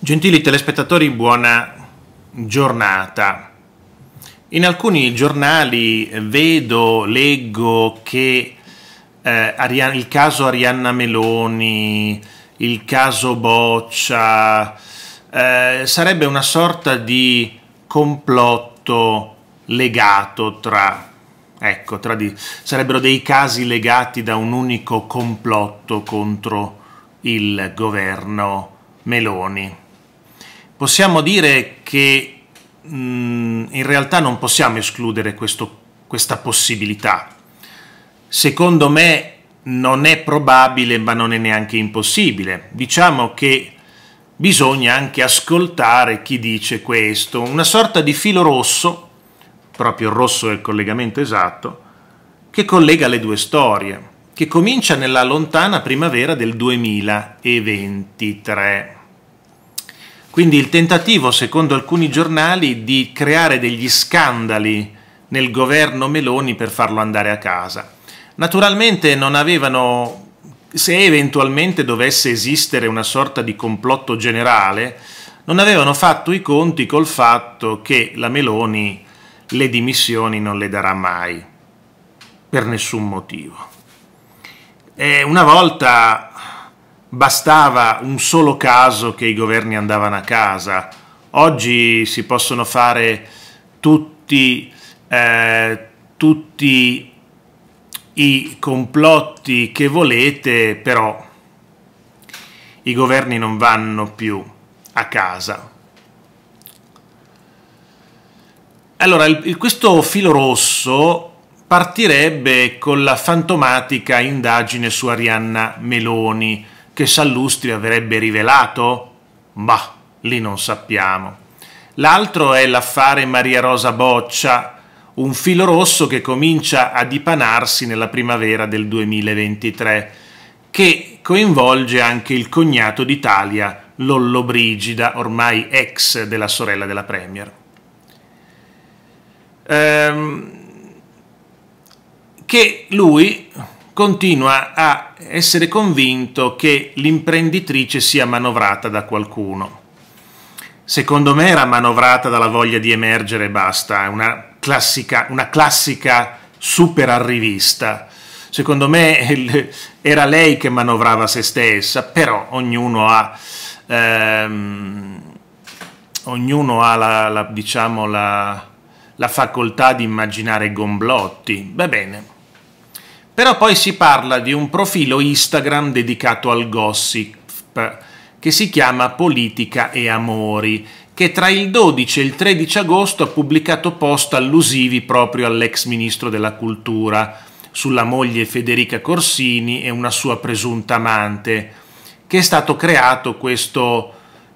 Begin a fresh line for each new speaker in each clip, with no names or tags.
Gentili telespettatori, buona giornata. In alcuni giornali vedo, leggo che eh, il caso Arianna Meloni, il caso Boccia, eh, sarebbe una sorta di complotto legato tra... Ecco, tra di, sarebbero dei casi legati da un unico complotto contro il governo Meloni possiamo dire che mh, mm, in realtà non possiamo escludere questo, questa possibilità. Secondo me non è probabile, ma non è neanche impossibile. Diciamo che bisogna anche ascoltare chi dice questo, una sorta di filo rosso, proprio il rosso è il collegamento esatto, che collega le due storie, che comincia nella lontana primavera del 2023. Quindi il tentativo, secondo alcuni giornali, di creare degli scandali nel governo Meloni per farlo andare a casa. Naturalmente non avevano, se eventualmente dovesse esistere una sorta di complotto generale, non avevano fatto i conti col fatto che la Meloni le dimissioni non le darà mai, per nessun motivo. E una volta bastava un solo caso che i governi andavano a casa. Oggi si possono fare tutti, eh, tutti i complotti che volete, però i governi non vanno più a casa. Allora, il, questo filo rosso partirebbe con la fantomatica indagine su Arianna Meloni, che Sallustri avrebbe rivelato? Ma lì non sappiamo. L'altro è l'affare Maria Rosa Boccia, un filo rosso che comincia a dipanarsi nella primavera del 2023, che coinvolge anche il cognato d'Italia, Lollo Brigida, ormai ex della sorella della Premier. Ehm, che lui continua a essere convinto che l'imprenditrice sia manovrata da qualcuno. Secondo me era manovrata dalla voglia di emergere e basta, una classica, una classica super arrivista. Secondo me era lei che manovrava se stessa, però ognuno ha, ehm, ognuno ha la, la, diciamo, la, la facoltà di immaginare gomblotti. Va bene. Però poi si parla di un profilo Instagram dedicato al gossip che si chiama Politica e Amori, che tra il 12 e il 13 agosto ha pubblicato post allusivi proprio all'ex ministro della cultura, sulla moglie Federica Corsini e una sua presunta amante, che è stato creato questo,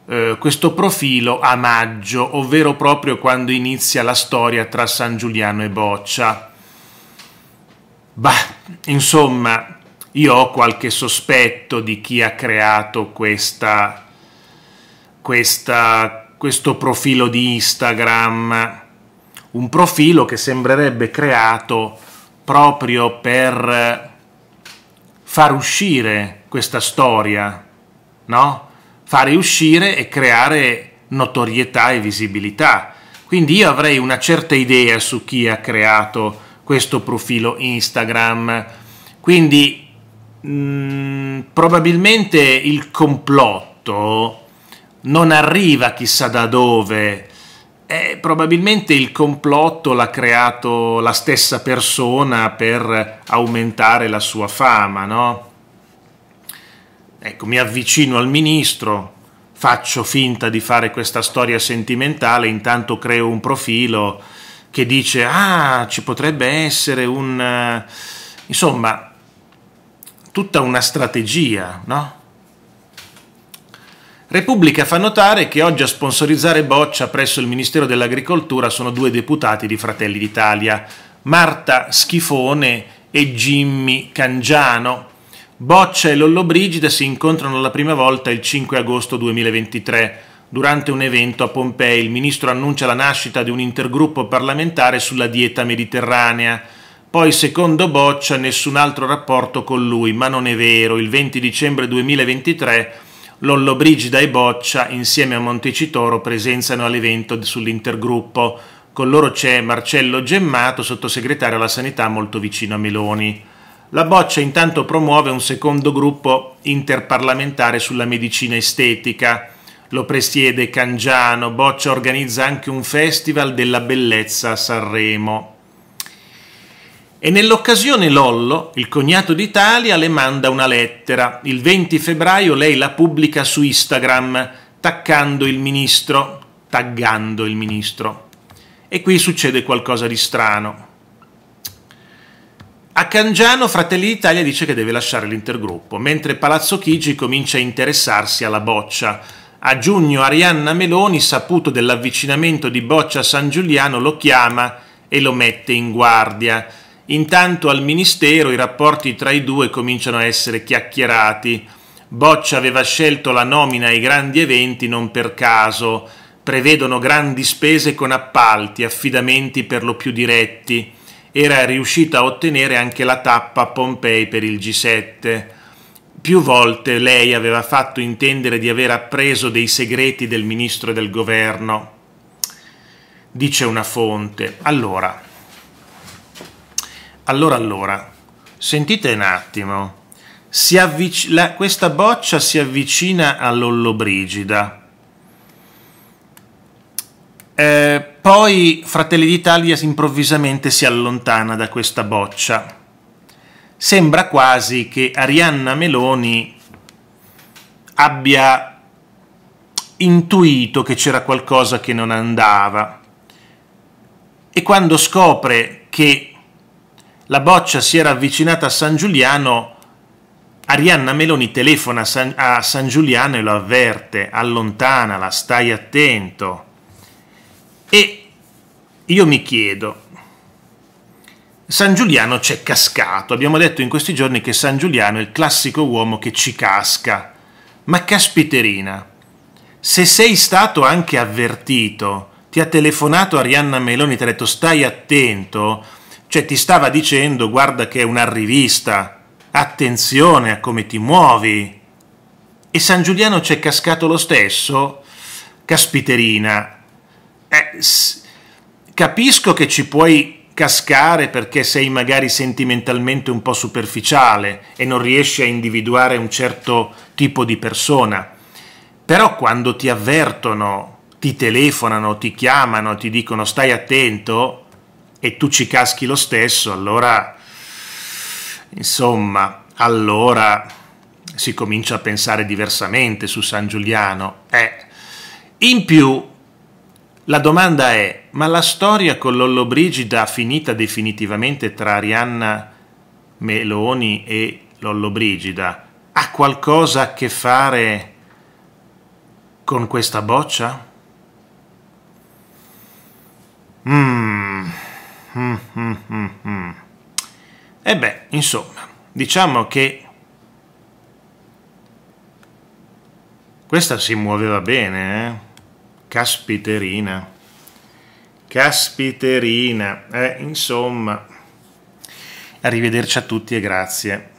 eh, questo profilo a maggio, ovvero proprio quando inizia la storia tra San Giuliano e Boccia. Bah, insomma, io ho qualche sospetto di chi ha creato questa, questa, questo profilo di Instagram, un profilo che sembrerebbe creato proprio per eh, far uscire questa storia, no? Fare uscire e creare notorietà e visibilità. Quindi io avrei una certa idea su chi ha creato questo profilo Instagram. Quindi mh, mm, probabilmente il complotto non arriva chissà da dove. Eh, probabilmente il complotto l'ha creato la stessa persona per aumentare la sua fama, no? Ecco, mi avvicino al ministro, faccio finta di fare questa storia sentimentale, intanto creo un profilo, che dice ah ci potrebbe essere un eh, insomma tutta una strategia no? Repubblica fa notare che oggi a sponsorizzare boccia presso il Ministero dell'Agricoltura sono due deputati di Fratelli d'Italia, Marta Schifone e Jimmy Cangiano. Boccia e Lollobrigida si incontrano la prima volta il 5 agosto 2023 Durante un evento a Pompei il ministro annuncia la nascita di un intergruppo parlamentare sulla dieta mediterranea. Poi, secondo Boccia, nessun altro rapporto con lui, ma non è vero. Il 20 dicembre 2023 Lollobrigida e Boccia, insieme a Montecitoro, presenziano all'evento sull'intergruppo. Con loro c'è Marcello Gemmato, sottosegretario alla sanità molto vicino a Meloni. La Boccia intanto promuove un secondo gruppo interparlamentare sulla medicina estetica lo presiede Cangiano, Boccia organizza anche un festival della bellezza a Sanremo. E nell'occasione Lollo, il cognato d'Italia, le manda una lettera. Il 20 febbraio lei la pubblica su Instagram, taccando il ministro, taggando il ministro. E qui succede qualcosa di strano. A Cangiano Fratelli d'Italia dice che deve lasciare l'intergruppo, mentre Palazzo Chigi comincia a interessarsi alla boccia a giugno Arianna Meloni, saputo dell'avvicinamento di Boccia a San Giuliano, lo chiama e lo mette in guardia. Intanto al Ministero i rapporti tra i due cominciano a essere chiacchierati. Boccia aveva scelto la nomina ai grandi eventi non per caso. Prevedono grandi spese con appalti, affidamenti per lo più diretti. Era riuscita a ottenere anche la tappa a Pompei per il G7 più volte lei aveva fatto intendere di aver appreso dei segreti del ministro e del governo, dice una fonte. Allora, allora, allora, sentite un attimo, avvic- la, questa boccia si avvicina all'Ollobrigida, eh, poi Fratelli d'Italia improvvisamente si allontana da questa boccia sembra quasi che Arianna Meloni abbia intuito che c'era qualcosa che non andava e quando scopre che la boccia si era avvicinata a San Giuliano, Arianna Meloni telefona a San Giuliano e lo avverte, allontanala, stai attento. E io mi chiedo, San Giuliano c'è cascato. Abbiamo detto in questi giorni che San Giuliano è il classico uomo che ci casca. Ma caspiterina, se sei stato anche avvertito, ti ha telefonato Arianna Meloni, ti ha detto stai attento, cioè ti stava dicendo guarda che è una rivista, attenzione a come ti muovi. E San Giuliano c'è cascato lo stesso? Caspiterina, eh, capisco che ci puoi cascare perché sei magari sentimentalmente un po' superficiale e non riesci a individuare un certo tipo di persona. Però quando ti avvertono, ti telefonano, ti chiamano, ti dicono stai attento e tu ci caschi lo stesso, allora insomma, allora si comincia a pensare diversamente su San Giuliano. Eh. In più la domanda è, ma la storia con Lollobrigida finita definitivamente tra Arianna Meloni e Lollobrigida ha qualcosa a che fare con questa boccia? Mm. Mm, mm, e beh, insomma, diciamo che questa si muoveva bene, eh? caspiterina, caspiterina, eh, insomma, arrivederci a tutti e grazie.